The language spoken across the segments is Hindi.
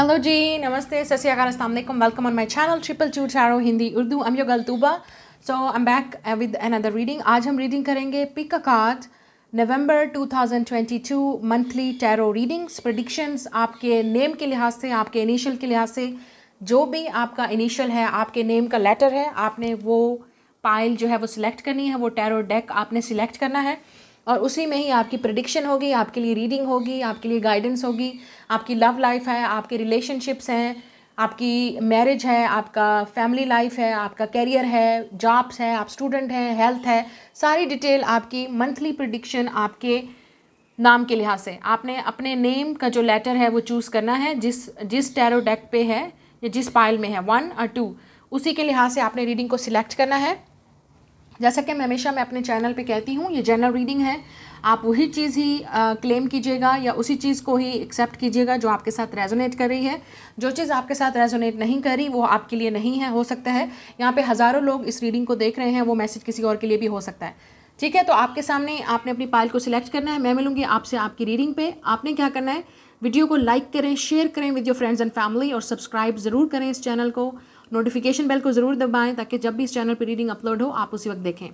हेलो जी नमस्ते सत्याकाल असलम welcome on my channel triple two चारो हिंदी उर्दू एम यो तूबा so I am back with another reading आज हम रीडिंग करेंगे pick a card November 2022 monthly tarot readings predictions आपके नेम के लिहाज से आपके इनिशियल के लिहाज से जो भी आपका इनिशियल है आपके नेम का लेटर है आपने वो पाइल जो है वो सिलेक्ट करनी है वो टैरो डेक आपने सिलेक्ट करना है और उसी में ही आपकी प्रडिक्शन होगी आपके लिए रीडिंग होगी आपके लिए गाइडेंस होगी आपकी लव लाइफ है आपके रिलेशनशिप्स हैं आपकी मैरिज है आपका फैमिली लाइफ है आपका कैरियर है जॉब्स है आप स्टूडेंट हैं हेल्थ है सारी डिटेल आपकी मंथली प्रडिक्शन आपके नाम के लिहाज से आपने अपने नेम का जो लेटर है वो चूज़ करना है जिस जिस टैरो डेक पे है या जिस पाइल में है वन और टू उसी के लिहाज से आपने रीडिंग को सिलेक्ट करना है जैसा कि मैं हमेशा मैं अपने चैनल पे कहती हूँ ये जनरल रीडिंग है आप वही चीज़ ही क्लेम कीजिएगा या उसी चीज़ को ही एक्सेप्ट कीजिएगा जो आपके साथ रेजोनेट कर रही है जो चीज़ आपके साथ रेजोनेट नहीं कर रही वो आपके लिए नहीं है हो सकता है यहाँ पे हज़ारों लोग इस रीडिंग को देख रहे हैं वो मैसेज किसी और के लिए भी हो सकता है ठीक है तो आपके सामने आपने अपनी पाइल को सिलेक्ट करना है मैं मिलूंगी आपसे आपकी रीडिंग पे आपने क्या करना है वीडियो को लाइक करें शेयर करें with your friends and family और सब्सक्राइब ज़रूर करें इस चैनल को नोटिफिकेशन बेल को ज़रूर दबाएं ताकि जब भी इस चैनल पर रीडिंग अपलोड हो आप उसी वक्त देखें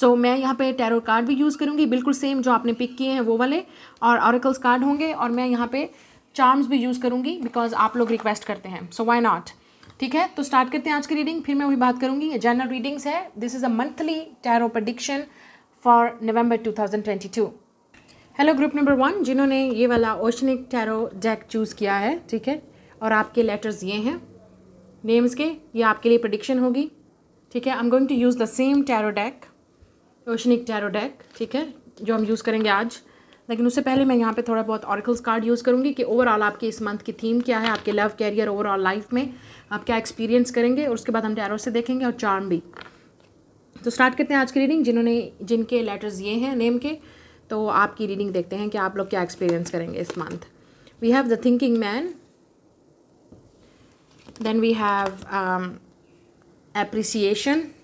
सो so, मैं यहाँ पे टैरो कार्ड भी यूज़ करूँगी बिल्कुल सेम जो आपने पिक किए हैं वो वाले और ऑरिकल्स कार्ड होंगे और मैं यहाँ पे चार्म्स भी यूज़ करूँगी बिकॉज आप लोग रिक्वेस्ट करते हैं सो वाई नॉट ठीक है तो स्टार्ट करते हैं आज की रीडिंग फिर मैं वही बात करूँगी ये जनरल रीडिंग्स है this is a monthly tarot prediction for November two hello group number one जिन्होंने ये वाला ओशनिक टैरो डेक चूज़ किया है ठीक है और आपके लेटर्स ये हैं नेम्स के ये आपके लिए प्रडिक्शन होगी ठीक है I am going to use the same tarot deck oceanic tarot ठीक है जो हम यूज़ करेंगे आज लेकिन उससे पहले मैं यहाँ पे थोड़ा बहुत ऑरिकल्स कार्ड यूज़ करूँगी कि ओवरऑल आपके इस मंथ की थीम क्या है आपके लव कैरियर ओवरऑल लाइफ में आप क्या एक्सपीरियंस करेंगे और उसके बाद हम टैरो से देखेंगे और चार्म भी तो स्टार्ट करते हैं आज की रीडिंग जिन्होंने जिनके लेटर्स ये हैं नेम के तो आपकी रीडिंग देखते हैं कि आप लोग क्या एक्सपीरियंस करेंगे इस month we have the thinking man Then we have um, appreciation.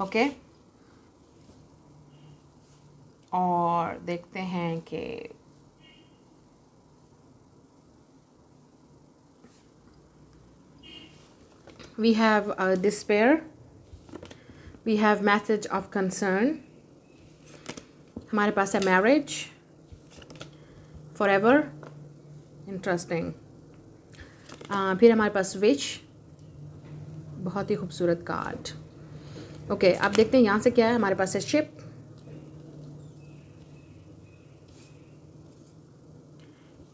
Okay. और देखते हैं कि we have uh, despair we have message of concern हमारे पास है marriage forever इंटरेस्टिंग uh, फिर हमारे पास विच बहुत ही खूबसूरत कार्ड ओके okay, आप देखते हैं यहाँ से क्या है हमारे पास है शिप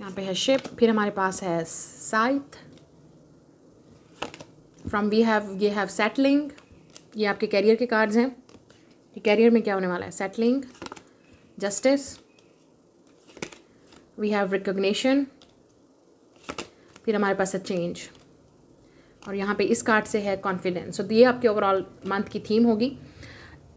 यहाँ पे है शिप फिर हमारे पास है साइथ फ्रॉम वी हैव ये हैव सेटलिंग ये आपके कैरियर के कार्ड्स हैं कि कैरियर में क्या होने वाला है settling justice we have recognition फिर हमारे पास है चेंज और यहाँ पे इस कार्ड से है कॉन्फिडेंस तो ये आपके ओवरऑल मंथ की थीम होगी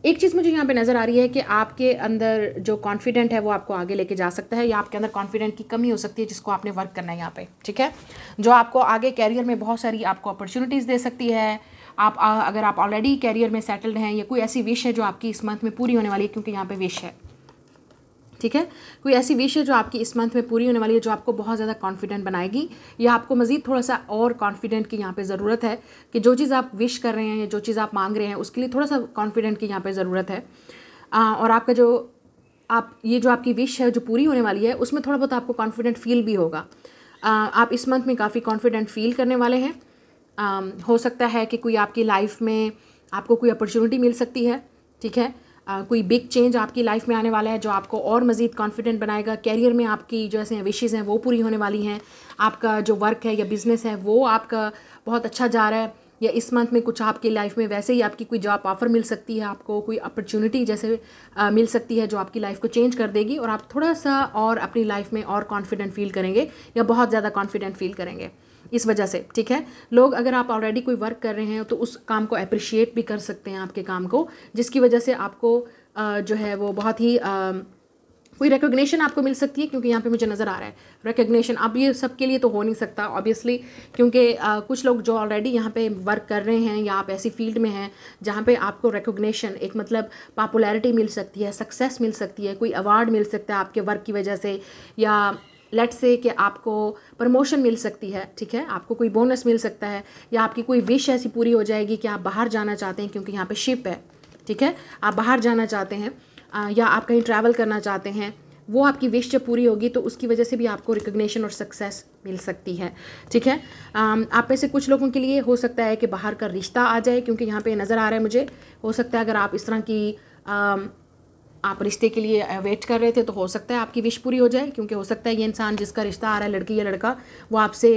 एक चीज़ मुझे यहाँ पे नज़र आ रही है कि आपके अंदर जो कॉन्फिडेंट है वो आपको आगे लेके जा सकता है या आपके अंदर कॉन्फिडेंट की कमी हो सकती है जिसको आपने वर्क करना है यहाँ पे ठीक है जो आपको आगे कैरियर में बहुत सारी आपको अपॉर्चुनिटीज़ दे सकती है आप अगर आप ऑलरेडी कैरियर में सेटल्ड हैं या कोई ऐसी विश है जो आपकी इस मंथ में पूरी होने वाली है क्योंकि यहाँ पर विश है ठीक है कोई ऐसी विश है जो आपकी इस मंथ में पूरी होने वाली है जो आपको बहुत ज़्यादा कॉन्फिडेंट बनाएगी या आपको मज़ीद थोड़ा सा और कॉन्फिडेंट की यहाँ पे ज़रूरत है कि जो चीज़ आप विश कर रहे हैं या जो चीज़ आप मांग रहे हैं उसके लिए थोड़ा सा कॉन्फिडेंट की यहाँ पर ज़रूरत है आ, और आपका जो आप ये जो आपकी विश है जो पूरी होने वाली है उसमें थोड़ा बहुत आपको कॉन्फिडेंट फील भी होगा आ, आप इस मंथ में काफ़ी कॉन्फिडेंट फील करने वाले हैं आ, हो सकता है कि कोई आपकी लाइफ में आपको कोई अपॉर्चुनिटी मिल सकती है ठीक है कोई बिग चेंज आपकी लाइफ में आने वाला है जो आपको और मज़ीद कॉन्फिडेंट बनाएगा कैरियर में आपकी जो ऐसे विशेज़ हैं वो पूरी होने वाली हैं आपका जो वर्क है या बिज़नेस है वो आपका बहुत अच्छा जा रहा है या इस मंथ में कुछ आपकी लाइफ में वैसे ही आपकी कोई जॉब ऑफ़र मिल सकती है आपको कोई अपॉर्चुनिटी जैसे आ, मिल सकती है जो आपकी लाइफ को चेंज कर देगी और आप थोड़ा सा और अपनी लाइफ में और कॉन्फिडेंट फील करेंगे या बहुत ज़्यादा कॉन्फिडेंट फील करेंगे इस वजह से ठीक है लोग अगर आप ऑलरेडी कोई वर्क कर रहे हैं तो उस काम को अप्रिशिएट भी कर सकते हैं आपके काम को जिसकी वजह से आपको जो है वो बहुत ही कोई रिकोगनीशन आपको मिल सकती है क्योंकि यहाँ पे मुझे नज़र आ रहा है रिकोगनीशन अब ये सबके लिए तो हो नहीं सकता ऑब्वियसली क्योंकि कुछ लोग जो ऑलरेडी यहाँ पे वर्क कर रहे हैं या आप ऐसी फील्ड में हैं जहाँ पे आपको रिकोगनीशन एक मतलब पॉपुलैरिटी मिल सकती है सक्सेस मिल सकती है कोई अवार्ड मिल सकता है आपके वर्क की वजह से या लेट से कि आपको प्रमोशन मिल सकती है ठीक है आपको कोई बोनस मिल सकता है या आपकी कोई विश ऐसी पूरी हो जाएगी कि आप बाहर जाना चाहते हैं क्योंकि यहाँ पे शिप है ठीक है आप बाहर जाना चाहते हैं आ, या आप कहीं ट्रैवल करना चाहते हैं वो आपकी विश जब पूरी होगी तो उसकी वजह से भी आपको रिकोगनीशन और सक्सेस मिल सकती है ठीक है आप में से कुछ लोगों के लिए हो सकता है कि बाहर का रिश्ता आ जाए क्योंकि यहाँ पे नज़र आ रहा है मुझे हो सकता है अगर आप इस तरह की आप रिश्ते के लिए वेट कर रहे थे तो हो सकता है आपकी विश पूरी हो जाए क्योंकि हो सकता है ये इंसान जिसका रिश्ता आ रहा है लड़की या लड़का वो आपसे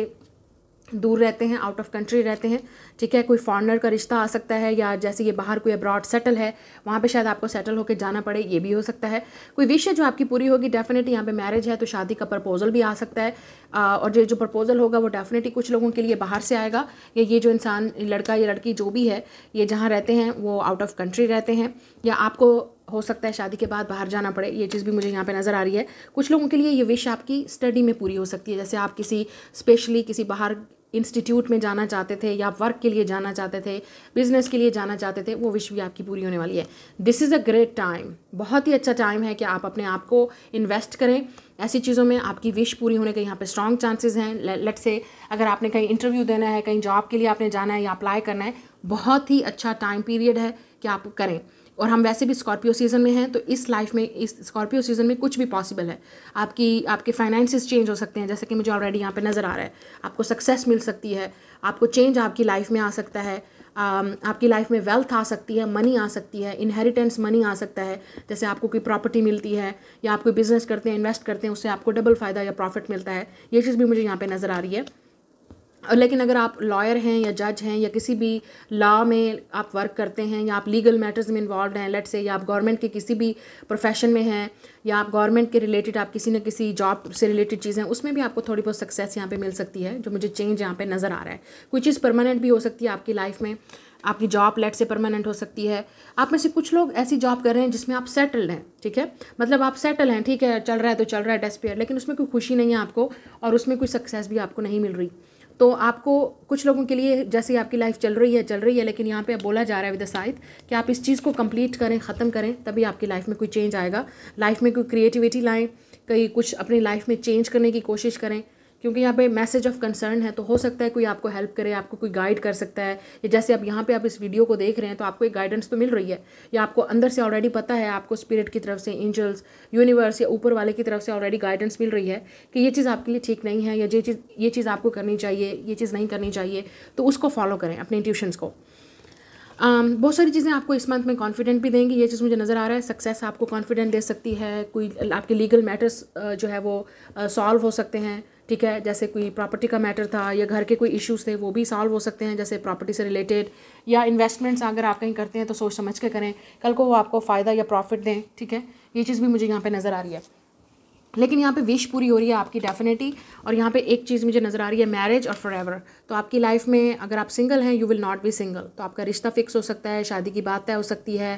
दूर रहते हैं आउट ऑफ कंट्री रहते हैं ठीक है कोई फॉरनर का रिश्ता आ सकता है या जैसे ये बाहर कोई अब्रॉड सेटल है वहाँ पे शायद आपको सेटल होकर जाना पड़े ये भी हो सकता है कोई विश है जो आपकी पूरी होगी डेफिनेटली यहाँ पे मैरिज है तो शादी का प्रपोजल भी आ सकता है आ, और जो जो प्रपोजल होगा वो डेफिनेटली कुछ लोगों के लिए बाहर से आएगा या ये जो इंसान लड़का या लड़की जो भी है ये जहाँ रहते हैं वो आउट ऑफ कंट्री रहते हैं या आपको हो सकता है शादी के बाद बाहर जाना पड़े ये चीज़ भी मुझे यहाँ पे नज़र आ रही है कुछ लोगों के लिए ये विश आपकी स्टडी में पूरी हो सकती है जैसे आप किसी स्पेशली किसी बाहर इंस्टीट्यूट में जाना चाहते थे या वर्क के लिए जाना चाहते थे बिजनेस के लिए जाना चाहते थे वो विश भी आपकी पूरी होने वाली है this is a great time बहुत ही अच्छा टाइम है कि आप अपने आप को इन्वेस्ट करें ऐसी चीज़ों में आपकी विश पूरी होने के यहाँ पे स्ट्रॉन्ग चांसेस हैं लेट से अगर आपने कहीं इंटरव्यू देना है कहीं जॉब के लिए आपने जाना है या अप्लाई करना है बहुत ही अच्छा टाइम पीरियड है कि आप करें और हम वैसे भी स्कॉर्पियो सीज़न में हैं तो इस लाइफ में इस स्कॉर्पियो सीज़न में कुछ भी पॉसिबल है आपकी आपके फाइनेंसिस चेंज हो सकते हैं जैसे कि मुझे ऑलरेडी यहाँ पे नज़र आ रहा है आपको सक्सेस मिल सकती है आपको चेंज आपकी लाइफ में आ सकता है um, आपकी लाइफ में वेल्थ आ सकती है मनी आ सकती है इनहेरिटेंस मनी आ सकता है जैसे आपको कोई प्रॉपर्टी मिलती है या आप कोई बिज़नेस करते हैं इन्वेस्ट करते हैं उससे आपको डबल फ़ायदा या प्रॉफिट मिलता है ये चीज़ भी मुझे यहाँ पर नज़र आ रही है लेकिन अगर आप लॉयर हैं या जज हैं या किसी भी लॉ में आप वर्क करते हैं या आप लीगल मैटर्स में इन्वॉल्व हैं लेट से या आप गवर्नमेंट के किसी भी प्रोफेशन में हैं या आप गवर्नमेंट के रिलेटेड आप किसी न किसी जॉब से रिलेटेड चीज़ें उसमें भी आपको थोड़ी बहुत सक्सेस यहाँ पे मिल सकती है जो मुझे चेंज यहाँ पे नज़र आ रहा है कोई चीज़ परमानेंट भी हो सकती है आपकी लाइफ में आपकी जॉब लेट से परमानेंट हो सकती है आप में से कुछ लोग ऐसी जॉब कर रहे हैं जिसमें आप सेटल्ड हैं ठीक है मतलब आप सेटल हैं ठीक है चल रहा है तो चल रहा है डेस्पेयर लेकिन उसमें कोई खुशी नहीं है आपको और उसमें कोई सक्सेस भी आपको नहीं मिल रही तो आपको कुछ लोगों के लिए जैसे आपकी लाइफ चल रही है चल रही है लेकिन यहाँ पे बोला जा रहा है विद साइड कि आप इस चीज़ को कंप्लीट करें ख़त्म करें तभी आपकी लाइफ में कोई चेंज आएगा लाइफ में कोई क्रिएटिविटी लाएँ कहीं कुछ अपनी लाइफ में चेंज करने की कोशिश करें क्योंकि यहाँ पे मैसेज ऑफ कंसर्न है तो हो सकता है कोई आपको हेल्प करे आपको कोई गाइड कर सकता है या जैसे आप यहाँ पे आप इस वीडियो को देख रहे हैं तो आपको एक गाइडेंस तो मिल रही है या आपको अंदर से ऑलरेडी पता है आपको स्पिरिट की तरफ से एंजल्स यूनिवर्स या ऊपर वाले की तरफ से ऑलरेडी गाइडेंस मिल रही है कि ये चीज़ आपके लिए ठीक नहीं है या ये चीज़ ये चीज़ आपको करनी चाहिए ये चीज़ नहीं करनी चाहिए तो उसको फॉलो करें अपने ट्यूशन्स को um, बहुत सारी चीज़ें आपको इस मंथ में कॉन्फिडेंट भी देंगी ये चीज़ मुझे नज़र आ रहा है सक्सेस आपको कॉन्फिडेंट दे सकती है कोई आपके लीगल मैटर्स जो है वो सॉल्व हो सकते हैं ठीक है जैसे कोई प्रॉपर्टी का मैटर था या घर के कोई इश्यूज थे वो भी सॉल्व हो सकते हैं जैसे प्रॉपर्टी से रिलेटेड या इन्वेस्टमेंट्स अगर आप कहीं करते हैं तो सोच समझ के करें कल को वो आपको फ़ायदा या प्रॉफिट दें ठीक है ये चीज़ भी मुझे यहाँ पर नज़र आ रही है लेकिन यहाँ पे विश पूरी हो रही है आपकी डेफिनेटली और यहाँ पे एक चीज़ मुझे नज़र आ रही है मैरिज और फॉर तो आपकी लाइफ में अगर आप सिंगल हैं you will not be single तो आपका रिश्ता फिक्स हो सकता है शादी की बात तय हो सकती है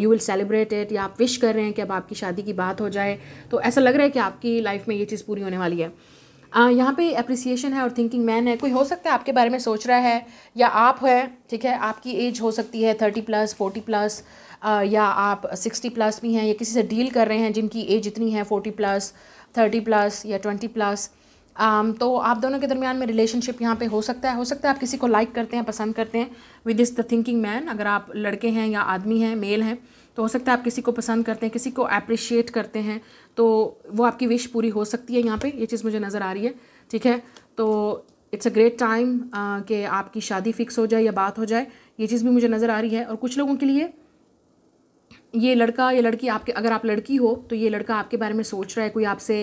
यू विल सेलिब्रेट इट या आप विश कर रहे हैं कि अब आपकी शादी की बात हो जाए तो ऐसा लग रहा है कि आपकी लाइफ में ये चीज़ पूरी होने वाली है यहाँ पे अप्रिसिएशन है और थिंकिंग मैन है कोई हो सकता है आपके बारे में सोच रहा है या आप हैं ठीक है आपकी एज हो सकती है थर्टी प्लस फोर्टी प्लस या आप सिक्सटी प्लस भी हैं या किसी से डील कर रहे हैं जिनकी एज इतनी है फोर्टी प्लस थर्टी प्लस या ट्वेंटी प्लस Um, तो आप दोनों के दरमियान में रिलेशनशिप यहाँ पे हो सकता है हो सकता है आप किसी को लाइक करते हैं पसंद करते हैं with is the thinking man अगर आप लड़के हैं या आदमी हैं मेल हैं तो हो सकता है आप किसी को पसंद करते हैं किसी को अप्रिशिएट करते हैं तो वो आपकी विश पूरी हो सकती है यहाँ पे ये चीज़ मुझे नज़र आ रही है ठीक है तो इट्स अ ग्रेट टाइम कि आपकी शादी फिक्स हो जाए या बात हो जाए ये चीज़ भी मुझे नज़र आ रही है और कुछ लोगों के लिए ये लड़का या लड़की आपके अगर आप लड़की हो तो ये लड़का आपके बारे में सोच रहा है कोई आपसे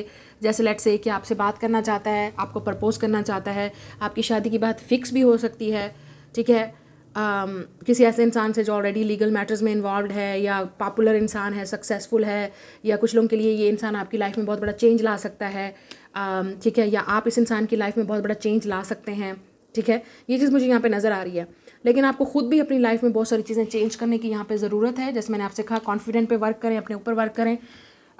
जैसे लेट से कि आपसे बात करना चाहता है आपको प्रपोज़ करना चाहता है आपकी शादी की बात फिक्स भी हो सकती है ठीक है um, किसी ऐसे इंसान से जो ऑलरेडी लीगल मैटर्स में इन्वॉल्व है या पॉपुलर इंसान है सक्सेसफुल है या कुछ लोगों के लिए ये इंसान आपकी लाइफ में बहुत बड़ा चेंज ला सकता है um, ठीक है या आप इस इंसान की लाइफ में बहुत बड़ा चेंज ला सकते हैं ठीक है ये चीज़ मुझे यहाँ पे नज़र आ रही है लेकिन आपको खुद भी अपनी लाइफ में बहुत सारी चीज़ें चेंज करने की यहाँ पे ज़रूरत है जैसे मैंने आपसे कहा कॉन्फिडेंट पे वर्क करें अपने ऊपर वर्क करें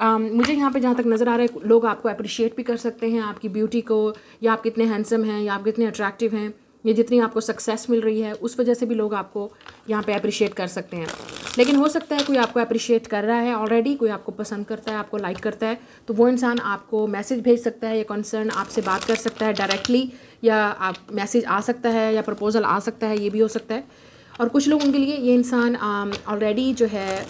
um, मुझे यहाँ पे जहाँ तक नज़र आ रहा है लोग आपको अप्रिशिएट भी कर सकते हैं आपकी ब्यूटी को या आप कितने हैंडसम हैं या आप कितने अट्रैक्टिव हैं ये जितनी आपको सक्सेस मिल रही है उस वजह से भी लोग आपको यहाँ पे अप्रिशिएट कर सकते हैं लेकिन हो सकता है कोई आपको अप्रिशिएट कर रहा है ऑलरेडी कोई आपको पसंद करता है आपको लाइक करता है तो वो इंसान आपको मैसेज भेज सकता है या कंसर्न आपसे बात कर सकता है डायरेक्टली या आप मैसेज आ सकता है या प्रपोज़ल आ सकता है ये भी हो सकता है और कुछ लोग उनके लिए ये इंसान ऑलरेडी um, जो है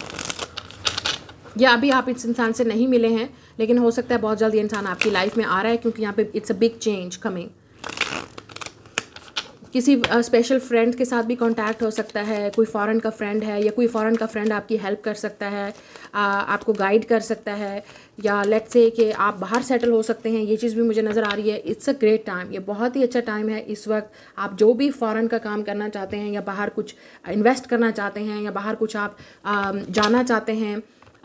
या अभी आप इस इंसान से नहीं मिले हैं लेकिन हो सकता है बहुत जल्द ये इंसान आपकी लाइफ में आ रहा है क्योंकि यहाँ पे it's a big change coming किसी स्पेशल uh, फ्रेंड के साथ भी कांटेक्ट हो सकता है कोई फ़ॉरन का फ्रेंड है या कोई फ़ॉरन का फ्रेंड आपकी हेल्प कर सकता है आ, uh, आपको गाइड कर सकता है या लेट्स से कि आप बाहर सेटल हो सकते हैं ये चीज़ भी मुझे नज़र आ रही है इट्स अ ग्रेट टाइम ये बहुत ही अच्छा टाइम है इस वक्त आप जो भी फ़ॉरन का काम करना चाहते हैं या बाहर कुछ इन्वेस्ट करना चाहते हैं या बाहर कुछ आप आ, um, जाना चाहते हैं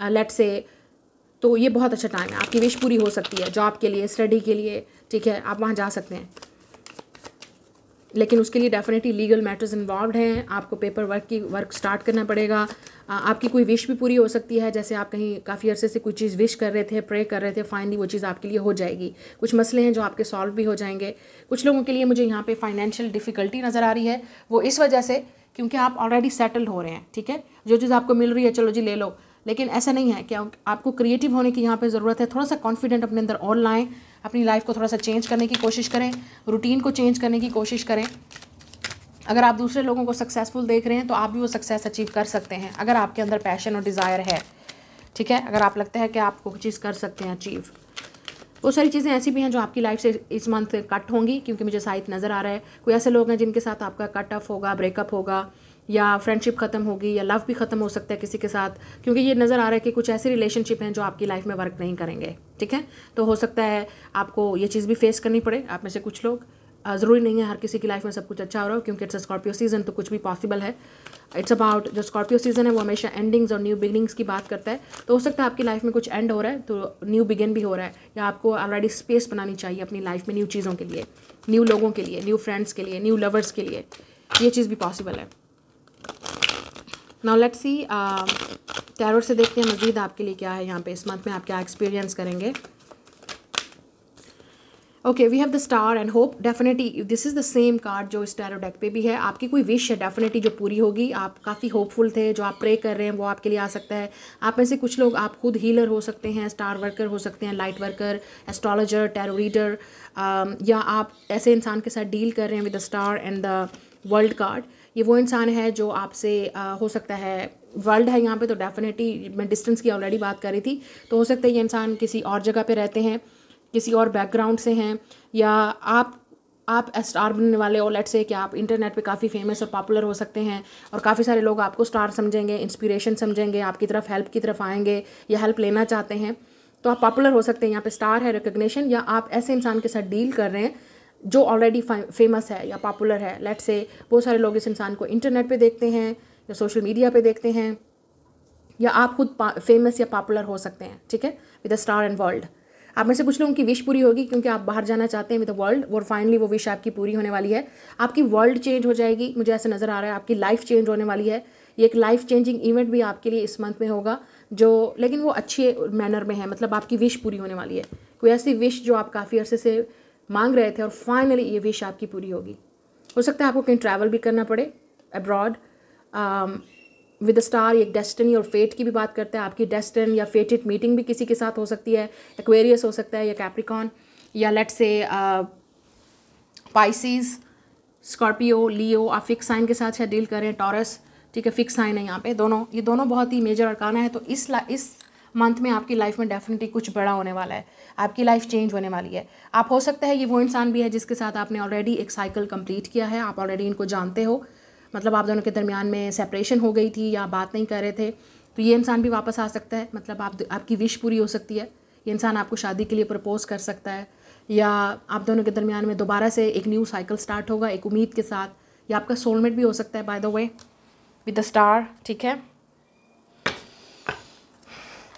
लेट uh, से तो ये बहुत अच्छा टाइम है आपकी विश पूरी हो सकती है जॉब के लिए स्टडी के लिए ठीक है आप वहाँ जा सकते हैं लेकिन उसके लिए डेफिनेटली लीगल मैटर्स इन्वॉल्व हैं आपको पेपर वर्क की वर्क स्टार्ट करना पड़ेगा uh, आपकी कोई विश भी पूरी हो सकती है जैसे आप कहीं काफ़ी अरसे से कोई चीज़ विश कर रहे थे प्रे कर रहे थे फाइनली वो चीज़ आपके लिए हो जाएगी कुछ मसले हैं जो आपके सॉल्व भी हो जाएंगे कुछ लोगों के लिए मुझे यहाँ पे फाइनेंशियल डिफ़िकल्टी नज़र आ रही है वो इस वजह से क्योंकि आप ऑलरेडी सेटल हो रहे हैं ठीक है जो चीज़ आपको मिल रही है चलो जी ले लो लेकिन ऐसा नहीं है कि आपको क्रिएटिव होने की यहाँ पे ज़रूरत है थोड़ा सा कॉन्फिडेंट अपने अंदर और लाएँ अपनी लाइफ को थोड़ा सा चेंज करने की कोशिश करें रूटीन को चेंज करने की कोशिश करें अगर आप दूसरे लोगों को सक्सेसफुल देख रहे हैं तो आप भी वो सक्सेस अचीव कर सकते हैं अगर आपके अंदर पैशन और डिज़ायर है ठीक है अगर आप लगता है कि आप कुछ चीज़ कर सकते हैं अचीव वो सारी चीज़ें ऐसी भी हैं जो आपकी लाइफ से इस मंथ कट होंगी क्योंकि मुझे साइथ नज़र आ रहा है कोई ऐसे लोग हैं जिनके साथ आपका कट ऑफ होगा ब्रेकअप होगा या फ्रेंडशिप ख़त्म होगी या लव भी ख़त्म हो सकता है किसी के साथ क्योंकि ये नज़र आ रहा है कि कुछ ऐसे रिलेशनशिप हैं जो आपकी लाइफ में वर्क नहीं करेंगे ठीक है तो हो सकता है आपको ये चीज़ भी फेस करनी पड़े आप में से कुछ लोग ज़रूरी नहीं है हर किसी की लाइफ में सब कुछ अच्छा हो रहा हो क्योंकि इट्स अ स्कॉर्पियो सीजन तो कुछ भी पॉसिबल है इट्स अबाउट जो स्कॉर्पियो सीजन है वो हमेशा एंडिंग्स और न्यू बिगिनिंग्स की बात करता है तो हो सकता है आपकी लाइफ में कुछ एंड हो रहा है तो न्यू बिगिन भी हो रहा है या आपको ऑलरेडी स्पेस बनानी चाहिए अपनी लाइफ में न्यू चीज़ों के लिए न्यू लोगों के लिए न्यू फ्रेंड्स के लिए न्यू लवर्स के लिए ये चीज़ भी पॉसिबल है नाउ लेट सी टैरोट से देखते हैं मज़ीद आपके लिए क्या है यहाँ पे इस मंथ में आप क्या एक्सपीरियंस करेंगे okay we have the star and hope definitely this is the same card जो इस टैरो डेक पे भी है आपकी कोई विश है डेफिनेटली जो पूरी होगी आप काफ़ी होपफुल थे जो आप प्रे कर रहे हैं वो आपके लिए आ सकता है आप में से कुछ लोग आप खुद हीलर हो सकते हैं स्टार वर्कर हो सकते हैं light worker astrologer tarot reader या आप ऐसे इंसान के साथ डील कर रहे हैं with the star and the world card ये वो इंसान है जो आपसे हो सकता है वर्ल्ड है यहाँ पे तो डेफिनेटली मैं डिस्टेंस की ऑलरेडी बात कर रही थी तो हो सकता है ये इंसान किसी और जगह पे रहते हैं किसी और बैकग्राउंड से हैं या आप आप स्टार बनने वाले हो लेट से कि आप इंटरनेट पे काफ़ी फेमस और पॉपुलर हो सकते हैं और काफ़ी सारे लोग आपको स्टार समझेंगे इंस्पिरेशन समझेंगे आपकी तरफ हेल्प की तरफ आएंगे या हेल्प लेना चाहते हैं तो आप पॉपुलर हो सकते हैं यहाँ पे स्टार है रिकग्निशन या आप ऐसे इंसान के साथ डील कर रहे हैं जो ऑलरेडी फेमस है या पॉपुलर है लेट से बहुत सारे लोग इस इंसान को इंटरनेट पे देखते हैं या सोशल मीडिया पे देखते हैं या आप खुद फेमस या पॉपुलर हो सकते हैं ठीक है with a star and world आप में से कुछ लोगों की विश पूरी होगी क्योंकि आप बाहर जाना चाहते हैं विद द वर्ल्ड और फाइनली वो विश आपकी पूरी होने वाली है आपकी वर्ल्ड चेंज हो जाएगी मुझे ऐसा नज़र आ रहा है आपकी लाइफ चेंज होने वाली है ये एक लाइफ चेंजिंग इवेंट भी आपके लिए इस मंथ में होगा जो लेकिन वो अच्छे मैनर में है मतलब आपकी विश पूरी होने वाली है कोई ऐसी विश जो आप काफ़ी अरसे से मांग रहे थे और फाइनली ये विश आपकी पूरी होगी हो सकता है आपको कहीं ट्रैवल भी करना पड़े अब्रॉड विद स्टार एक डेस्टिनी और फेट की भी बात करते हैं आपकी डेस्टिन या फेटेड मीटिंग भी किसी के साथ हो सकती है एक्वेरियस हो सकता है या कैप्रिकॉन या लेट से पाइसिस स्कॉर्पियो लियो आप फिक्स साइन के साथ शायद डील करें टॉरस ठीक है फिक्स साइन है यहाँ पे दोनों ये दोनों बहुत ही मेजर अरकाना है तो इस ला, इस मंथ में आपकी लाइफ में डेफिनेटली कुछ बड़ा होने वाला है आपकी लाइफ चेंज होने वाली है आप हो सकता है ये वो इंसान भी है जिसके साथ आपने ऑलरेडी एक साइकिल कंप्लीट किया है आप ऑलरेडी इनको जानते हो मतलब आप दोनों के दरमियान में सेपरेशन हो गई थी या बात नहीं कर रहे थे तो ये इंसान भी वापस आ सकता है मतलब आप आपकी विश पूरी हो सकती है ये इंसान आपको शादी के लिए प्रपोज़ कर सकता है या आप दोनों के दरमियान में दोबारा से एक न्यू साइकिल स्टार्ट होगा एक उम्मीद के साथ या आपका सोलमेट भी हो सकता है by the way with the star ठीक है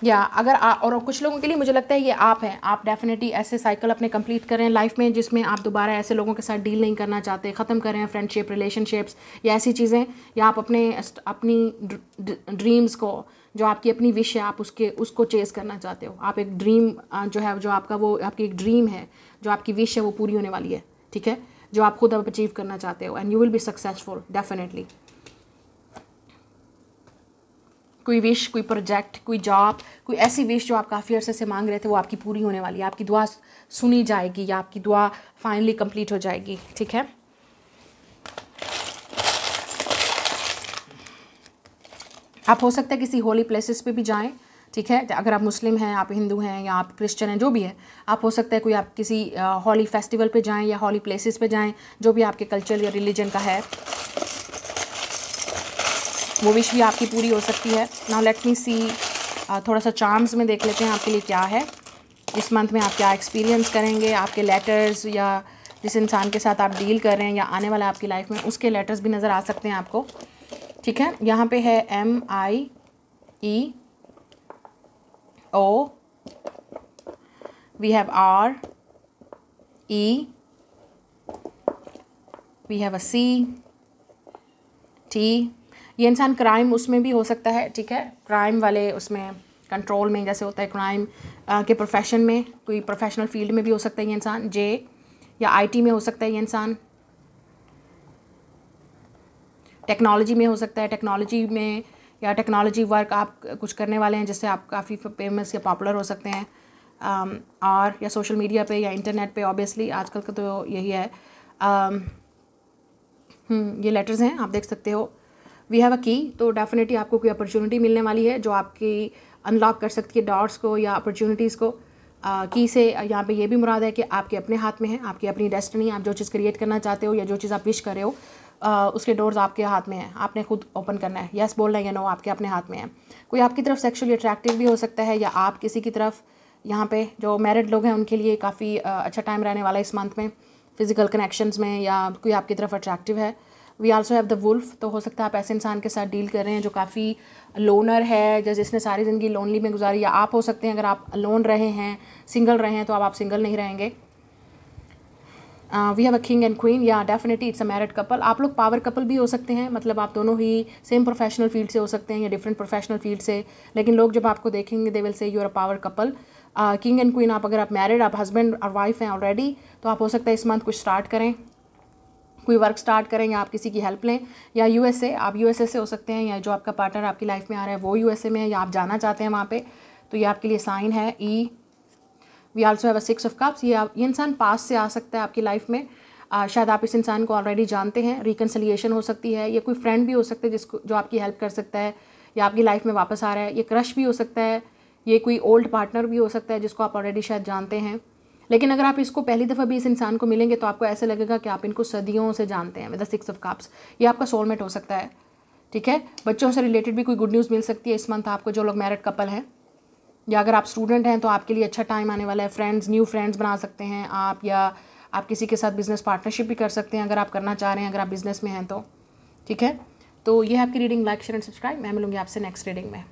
या अगर आ, और कुछ लोगों के लिए मुझे लगता है ये आप हैं आप डेफिनेटली ऐसे साइकिल अपने कंप्लीट करें लाइफ में जिसमें आप दोबारा ऐसे लोगों के साथ डील नहीं करना चाहते ख़त्म करें फ्रेंडशिप रिलेशनशिप्स या ऐसी चीज़ें या आप अपने अपनी ड्रीम्स को जो आपकी अपनी विश है आप उसके उसको चेस करना चाहते हो आप एक ड्रीम जो है जो आपका वो आपकी एक ड्रीम है जो आपकी विश है वो पूरी होने वाली है ठीक है जो आप खुद अब अचीव करना चाहते हो and you will be successful definitely कोई विश कोई प्रोजेक्ट कोई जॉब कोई ऐसी विश जो आप काफ़ी अर्से से मांग रहे थे वो आपकी पूरी होने वाली है आपकी दुआ सुनी जाएगी या आपकी दुआ फाइनली कंप्लीट हो जाएगी ठीक है आप हो सकता है किसी होली प्लेसेस पे भी जाएं ठीक है अगर आप मुस्लिम हैं आप हिंदू हैं या आप क्रिश्चियन हैं जो भी है आप हो सकता है कोई आप किसी होली फेस्टिवल पे जाएं या होली प्लेसेस पे जाएं जो भी आपके कल्चर या रिलीजन का है वो विश भी आपकी पूरी हो सकती है नाउ लेट मी सी थोड़ा सा चार्म्स में देख लेते हैं आपके लिए क्या है इस मंथ में आप क्या एक्सपीरियंस करेंगे आपके लेटर्स या जिस इंसान के साथ आप डील कर रहे हैं या आने वाला आपकी लाइफ में उसके लेटर्स भी नज़र आ सकते हैं आपको ठीक है यहाँ पे है M I E O we have R E we have a C T ये इंसान क्राइम उसमें भी हो सकता है ठीक है क्राइम वाले उसमें कंट्रोल में जैसे होता है क्राइम के प्रोफेशन में कोई प्रोफेशनल फील्ड में भी हो सकता है ये इंसान जे या आईटी में हो सकता है ये इंसान टेक्नोलॉजी में हो सकता है टेक्नोलॉजी में या टेक्नोलॉजी वर्क आप कुछ करने वाले हैं जिससे आप काफ़ी फेमस या पॉपुलर हो सकते हैं और या सोशल मीडिया पे या इंटरनेट पे ऑब्वियसली आजकल का तो यही है हम्म, ये लेटर्स हैं आप देख सकते हो वी हैव अ की तो डेफिनेटली आपको कोई अपॉर्चुनिटी मिलने वाली है जो आपकी अनलॉक कर सकती है डॉट्स को या अपॉर्चुनिटीज़ को की से यहाँ पे ये भी मुराद है कि आपके अपने हाथ में है आपकी अपनी डेस्टनी आप जो चीज़ क्रिएट करना चाहते हो या जो चीज़ आप विश कर रहे हो आ, उसके डोर्स आपके हाथ में है आपने खुद ओपन करना है यस बोलना है या नो आपके अपने हाथ में है कोई आपकी तरफ सेक्शुअली अट्रैक्टिव भी हो सकता है या आप किसी की तरफ यहाँ पे जो मैरिड लोग हैं उनके लिए काफ़ी अच्छा टाइम रहने वाला है इस मंथ में फ़िज़िकल कनेक्शंस में या कोई आपकी तरफ अट्रैक्टिव है we also have the wolf तो हो सकता है आप ऐसे इंसान के साथ डील कर रहे हैं जो काफ़ी लोनर है जैसे जिसने सारी ज़िंदगी लोनली में गुजारी या आप हो सकते हैं अगर आप लोन रहे हैं सिंगल रहे हैं तो आप, आप सिंगल नहीं रहेंगे we have a king and queen या definitely it's a married couple आप लोग पावर कपल भी हो सकते हैं मतलब आप दोनों ही सेम प्रोफेशनल फील्ड से हो सकते हैं या डिफरेंट प्रोफेशनल फील्ड से लेकिन लोग जब आपको देखेंगे they will say you are a power couple king and queen आप अगर आप मैरिड आप हस्बैंड और वाइफ हैं ऑलरेडी तो आप हो सकता है इस मंथ कुछ स्टार्ट करें कोई वर्क स्टार्ट करें या आप किसी की हेल्प लें या यूएसए आप यूएसए से हो सकते हैं या जो आपका पार्टनर आपकी लाइफ में आ रहा है वो यूएसए में है या आप जाना चाहते हैं वहाँ पे तो ये आपके लिए साइन है E we also have a six of cups ये आप ये इंसान पास से आ सकता है आपकी लाइफ में आ, शायद आप इस इंसान को ऑलरेडी जानते हैं रिकनसलिएशन हो सकती है या कोई फ्रेंड भी हो सकता है जिसको जो आपकी हेल्प कर सकता है या आपकी लाइफ में वापस आ रहा है ये क्रश भी हो सकता है ये कोई ओल्ड पार्टनर भी हो सकता है जिसको आप ऑलरेडी शायद जानते हैं लेकिन अगर आप इसको पहली दफ़ा भी इस इंसान को मिलेंगे तो आपको ऐसा लगेगा कि आप इनको सदियों से जानते हैं विद सिक्स ऑफ काप्स ये आपका सोलमेट हो सकता है ठीक है बच्चों से रिलेटेड भी कोई गुड न्यूज़ मिल सकती है इस मंथ आपको जो लोग मैरिड कपल हैं या अगर आप स्टूडेंट हैं तो आपके लिए अच्छा टाइम आने वाला है फ्रेंड्स न्यू फ्रेंड्स बना सकते हैं आप या आप किसी के साथ बिज़नेस पार्टनरशिप भी कर सकते हैं अगर आप करना चाह रहे हैं अगर आप बिज़नेस में हैं तो ठीक है तो ये आपकी reading like share and subscribe मैं मिलूँगी आपसे नेक्स्ट रीडिंग में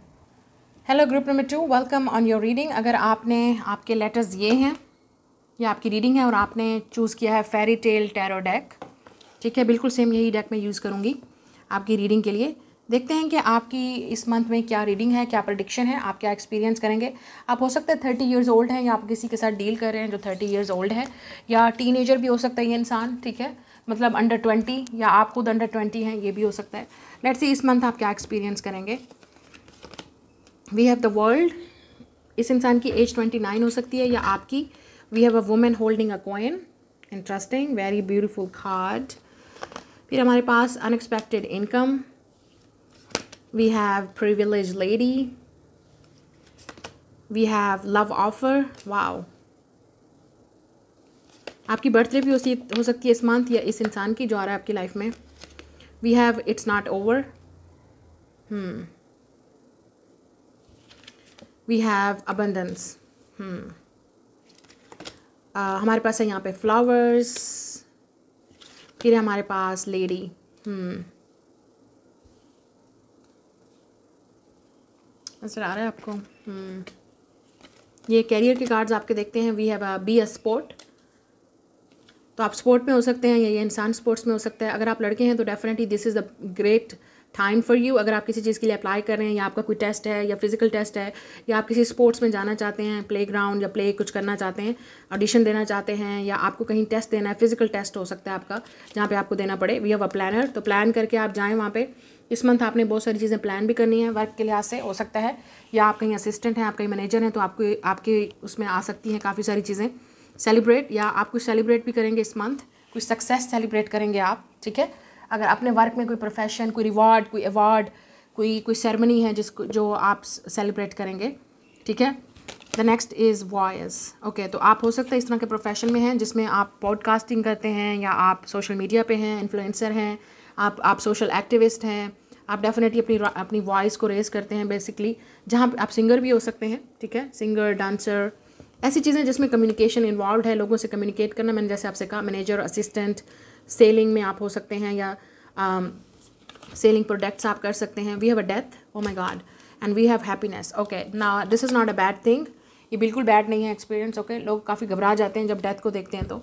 hello group number two welcome on your reading अगर आपने आपके लेटर्स ये हैं ये आपकी रीडिंग है और आपने चूज़ किया है फेरी टेल टैरो डेक ठीक है बिल्कुल सेम यही डेक मैं यूज़ करूँगी आपकी रीडिंग के लिए देखते हैं कि आपकी इस मंथ में क्या रीडिंग है क्या प्रडिक्शन है आप क्या एक्सपीरियंस करेंगे आप हो सकता है थर्टी ईयर्स ओल्ड हैं या आप किसी के साथ डील कर रहे हैं जो थर्टी ईयर्स ओल्ड है या टीनेजर भी हो सकता है ये इंसान ठीक है मतलब अंडर ट्वेंटी या आप खुद अंडर ट्वेंटी हैं ये भी हो सकता है लेट्स सी इस मंथ आप क्या एक्सपीरियंस करेंगे वी हैव द वर्ल्ड इस इंसान की एज ट्वेंटी नाइन हो सकती है या आपकी we have a woman holding a coin interesting very beautiful card फिर हमारे पास unexpected income we have privileged lady we have love offer wow आपकी बर्थडे भी उसी हो सकती है इस मंथ या इस इंसान की जो आ रहा है आपकी लाइफ में we have it's not over we have abundance hmm ah, हमारे पास है यहाँ पे फ्लावर्स फिर हमारे पास लेडी हम्म नजर आ रहा है आपको हम्म। ये कैरियर के कार्ड्स आपके देखते हैं we have be a sport तो आप स्पोर्ट में हो सकते हैं या ये इंसान स्पोर्ट्स में हो सकता है अगर आप लड़के हैं तो definitely this is a great time for you अगर आप किसी चीज़ के लिए अप्लाई कर रहे हैं या आपका कोई टेस्ट है या फिज़िकल टेस्ट है या आप किसी स्पोर्ट्स में जाना चाहते हैं प्ले ग्राउंड या प्ले कुछ करना चाहते हैं ऑडिशन देना चाहते हैं या आपको कहीं टेस्ट देना है फिज़िकल टेस्ट हो सकता है आपका जहाँ पे आपको देना पड़े वी हैव अ प्लानर तो प्लान करके आप जाएँ वहाँ पर इस मंथ आपने बहुत सारी चीज़ें प्लान भी करनी है वर्क के लिहाज से हो सकता है या आप कहीं असिस्टेंट हैं आप कहीं मैनेजर हैं तो आपको आपके उसमें आ सकती हैं काफ़ी सारी चीज़ें सेलिब्रेट या आप कुछ सेलिब्रेट भी करेंगे इस मंथ कुछ सक्सेस सेलिब्रेट करेंगे आप ठीक है अगर अपने वर्क में कोई प्रोफेशन कोई रिवॉर्ड कोई अवार्ड कोई कोई सेरेमनी है जिसको जो आप सेलिब्रेट करेंगे ठीक है the next is voice okay तो आप हो सकता है इस तरह के प्रोफेशन में हैं जिसमें आप पॉडकास्टिंग करते हैं या आप सोशल मीडिया पे हैं इन्फ्लुएंसर हैं आप आप सोशल एक्टिविस्ट हैं आप डेफिनेटली अपनी अपनी वॉइस को रेज करते हैं बेसिकली जहाँ आप सिंगर भी हो सकते हैं ठीक है सिंगर डांसर ऐसी चीज़ें जिसमें कम्युनिकेशन इन्वॉल्व है लोगों से कम्युनिकेट करना मैंने जैसे आपसे कहा मैनेजर असिस्टेंट सेलिंग में आप हो सकते हैं या um, सेलिंग um, प्रोडक्ट्स आप कर सकते हैं we have a death oh my God and we have happiness okay ना this is not a bad thing ये बिल्कुल बैड नहीं है एक्सपीरियंस ओके okay? लोग काफ़ी घबरा जाते हैं जब डेथ को देखते हैं तो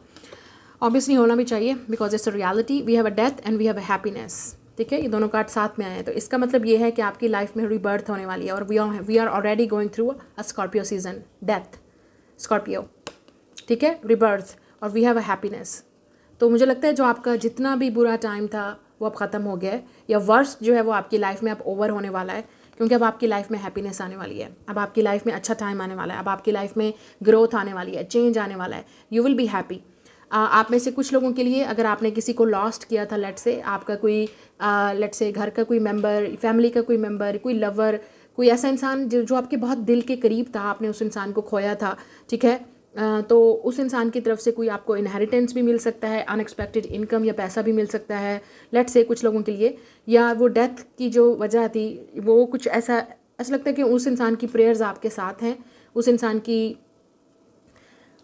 ऑब्वियसली होना भी चाहिए because it's a reality we have a death and we have a happiness ठीक है ये दोनों कार्ड साथ में आए हैं तो इसका मतलब ये है कि आपकी लाइफ में रिबर्थ होने वाली है और we are we are already going through a Scorpio season death Scorpio ठीक है रिबर्थ और वी हैव अ हैप्पीनेस तो मुझे लगता है जो आपका जितना भी बुरा टाइम था वो अब ख़त्म हो गया है या वर्ष जो है वो आपकी लाइफ में अब ओवर होने वाला है क्योंकि अब आपकी लाइफ में हैप्पीनेस आने वाली है अब आपकी लाइफ में अच्छा टाइम आने वाला है अब आपकी लाइफ में ग्रोथ आने वाली है चेंज आने वाला है यू विल बी हैप्पी आप में से कुछ लोगों के लिए अगर आपने किसी को लॉस्ट किया था लेट से आपका कोई लेट से घर का कोई मेम्बर फैमिली का कोई मेम्बर कोई लवर कोई ऐसा इंसान जो जो आपके बहुत दिल के करीब था आपने उस इंसान को खोया था ठीक है तो उस इंसान की तरफ से कोई आपको इनहेरिटेंस भी मिल सकता है अनएक्सपेक्टेड इनकम या पैसा भी मिल सकता है लेट्स से कुछ लोगों के लिए या वो डेथ की जो वजह थी वो कुछ ऐसा ऐसा लगता है कि उस इंसान की प्रेयर्स आपके साथ हैं उस इंसान की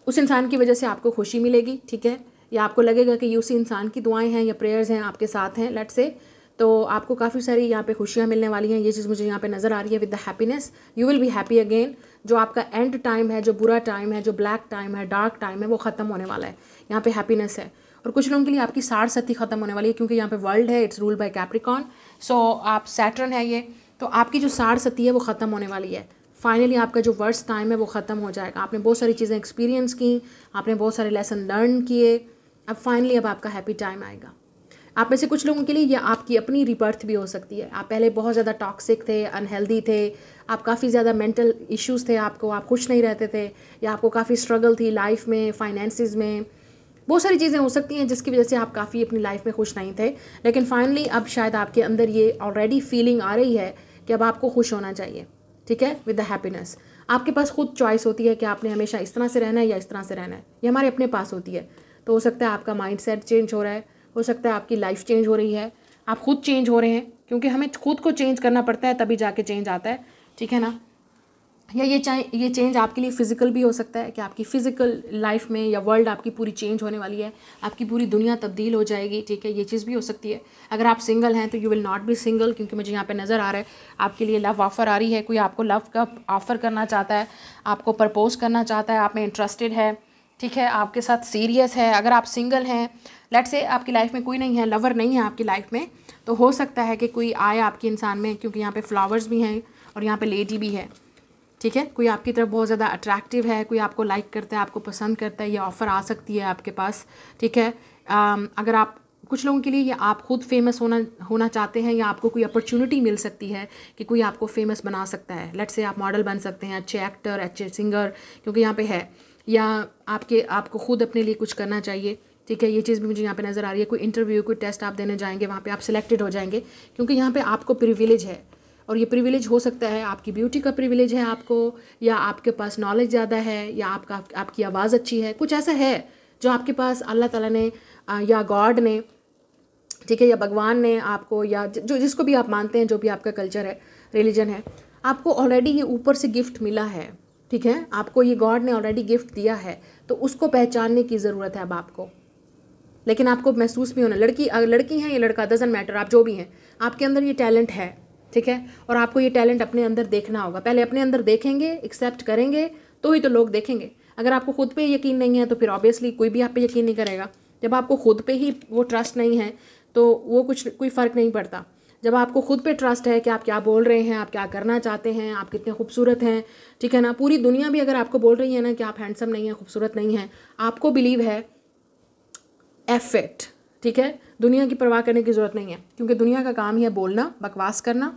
उस इंसान की वजह से आपको खुशी मिलेगी ठीक है या आपको लगेगा कि ये उसी इंसान की दुआएं हैं या प्रेयर्स हैं आपके साथ हैं लेट से तो आपको काफ़ी सारी यहाँ पे खुशियाँ मिलने वाली हैं ये चीज़ मुझे यहाँ पे नज़र आ रही है with the happiness you will be happy again जो आपका एंड टाइम है जो बुरा टाइम है जो ब्लैक टाइम है डार्क टाइम है वो ख़त्म होने वाला है यहाँ पे हैप्पीनेस है और कुछ लोगों के लिए आपकी सार सती ख़त्म होने वाली है क्योंकि यहाँ पे वर्ल्ड है it's rule by Capricorn so आप सैटर्न है ये तो आपकी जो सार सती है वो ख़त्म होने वाली है फाइनली आपका जो वर्स्ट टाइम है वो ख़त्म हो जाएगा आपने बहुत सारी चीज़ें एक्सपीरियंस की आपने बहुत सारे लेसन लर्न किए अब फाइनली अब आपका हैप्पी टाइम आएगा आप में से कुछ लोगों के लिए यह आपकी अपनी रिबर्थ भी हो सकती है आप पहले बहुत ज़्यादा टॉक्सिक थे अनहेल्दी थे आप काफ़ी ज़्यादा मेंटल इश्यूज़ थे आपको आप खुश नहीं रहते थे या आपको काफ़ी स्ट्रगल थी लाइफ में फाइनेंसिस में बहुत सारी चीज़ें हो सकती हैं जिसकी वजह से आप काफ़ी अपनी लाइफ में खुश नहीं थे लेकिन फाइनली अब शायद आपके अंदर ये ऑलरेडी फीलिंग आ रही है कि अब आपको खुश होना चाहिए ठीक है विद द हैप्पीनेस आपके पास खुद चॉइस होती है कि आपने हमेशा इस तरह से रहना है या इस तरह से रहना है ये हमारे अपने पास होती है तो हो सकता है आपका माइंड सेट चेंज हो रहा है हो सकता है आपकी लाइफ चेंज हो रही है आप खुद चेंज हो रहे हैं क्योंकि हमें खुद को चेंज करना पड़ता है तभी जाके चेंज आता है ठीक है ना या ये चाहे ये चेंज आपके लिए फ़िज़िकल भी हो सकता है कि आपकी फ़िज़िकल लाइफ में या वर्ल्ड आपकी पूरी चेंज होने वाली है आपकी पूरी दुनिया तब्दील हो जाएगी ठीक है ये चीज़ भी हो सकती है अगर आप सिंगल हैं तो you will not be single क्योंकि मुझे यहाँ पे नज़र आ रहा है आपके लिए लव ऑफ़र आ रही है कोई आपको लव का ऑफ़र करना चाहता है आपको प्रपोज़ करना चाहता है आप में इंटरेस्टेड है ठीक है आपके साथ सीरियस है अगर आप सिंगल हैं लेट से आपकी लाइफ में कोई नहीं है लवर नहीं है आपकी लाइफ में तो हो सकता है कि कोई आए आपके इंसान में क्योंकि यहाँ पे फ्लावर्स भी हैं और यहाँ पे लेडी भी है ठीक है कोई आपकी तरफ बहुत ज़्यादा अट्रैक्टिव है कोई आपको लाइक करता है आपको पसंद करता है ये ऑफ़र आ सकती है आपके पास ठीक है अगर आप कुछ लोगों के लिए ये आप खुद फेमस होना होना चाहते हैं या आपको कोई अपॉर्चुनिटी मिल सकती है कि कोई आपको फेमस बना सकता है लेट से आप मॉडल बन सकते हैं अच्छे एक्टर अच्छे सिंगर क्योंकि यहाँ पे है या आपके आपको खुद अपने लिए कुछ करना चाहिए ठीक है ये चीज़ भी मुझे यहाँ पे नज़र आ रही है कोई इंटरव्यू कोई टेस्ट आप देने जाएंगे वहाँ पे आप सिलेक्टेड हो जाएंगे क्योंकि यहाँ पे आपको प्रिविलेज है और ये प्रिविलेज हो सकता है आपकी ब्यूटी का प्रिविलेज है आपको या आपके पास नॉलेज ज़्यादा है या आपका आपकी आवाज़ अच्छी है कुछ ऐसा है जो आपके पास अल्लाह तला ने या गॉड ने ठीक है या भगवान ने आपको या जो जिसको भी आप मानते हैं जो भी आपका कल्चर है रिलीजन है आपको ऑलरेडी ये ऊपर से गिफ्ट मिला है ठीक है आपको ये गॉड ने ऑलरेडी गिफ्ट दिया है तो उसको पहचानने की ज़रूरत है अब आपको लेकिन आपको महसूस भी होना लड़की अगर लड़की हैं या लड़का डजेंट मैटर आप जो भी हैं आपके अंदर ये टैलेंट है ठीक है और आपको ये टैलेंट अपने अंदर देखना होगा पहले अपने अंदर देखेंगे एक्सेप्ट करेंगे तो ही तो लोग देखेंगे अगर आपको खुद पे यकीन नहीं है तो फिर ऑब्वियसली कोई भी आप पे यकीन नहीं करेगा जब आपको खुद पे ही वो ट्रस्ट नहीं है तो वो कुछ कोई फ़र्क नहीं पड़ता जब आपको खुद पे ट्रस्ट है कि आप क्या बोल रहे हैं आप क्या करना चाहते हैं आप कितने खूबसूरत हैं ठीक है ना पूरी दुनिया भी अगर आपको बोल रही है ना कि आप हैंडसम नहीं हैं खूबसूरत नहीं हैं आपको बिलीव है एफेक्ट ठीक है दुनिया की परवाह करने की ज़रूरत नहीं है क्योंकि दुनिया का काम ही है बोलना बकवास करना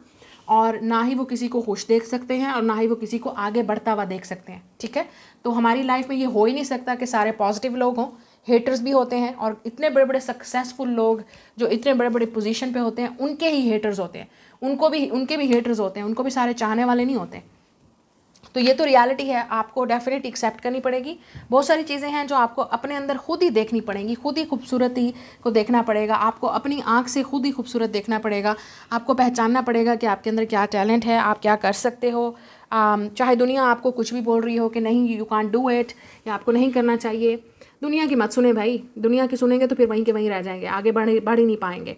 और ना ही वो किसी को खुश देख सकते हैं और ना ही वो किसी को आगे बढ़ता हुआ देख सकते हैं ठीक है तो हमारी लाइफ में ये हो ही नहीं सकता कि सारे पॉजिटिव लोग हों हेटर्स भी होते हैं और इतने बड़े बड़े सक्सेसफुल लोग जो इतने बड़े बड़े पोजीशन पे होते हैं उनके ही हेटर्स होते हैं उनको भी उनके भी हेटर्स होते हैं उनको भी सारे चाहने वाले नहीं होते तो ये तो रियलिटी है आपको डेफिनेट एक्सेप्ट करनी पड़ेगी बहुत सारी चीज़ें हैं जो आपको अपने अंदर खुद ही देखनी पड़ेंगी खुद ही खूबसूरती को देखना पड़ेगा आपको अपनी आँख से खुद ही खूबसूरत देखना पड़ेगा आपको पहचानना पड़ेगा कि आपके अंदर क्या टैलेंट है आप क्या कर सकते हो चाहे दुनिया आपको कुछ भी बोल रही हो कि नहीं यू कान डू इट या आपको नहीं करना चाहिए दुनिया की मत सुने भाई दुनिया की सुनेंगे तो फिर वहीं के वहीं रह जाएंगे आगे बढ़ बढ़ ही नहीं पाएंगे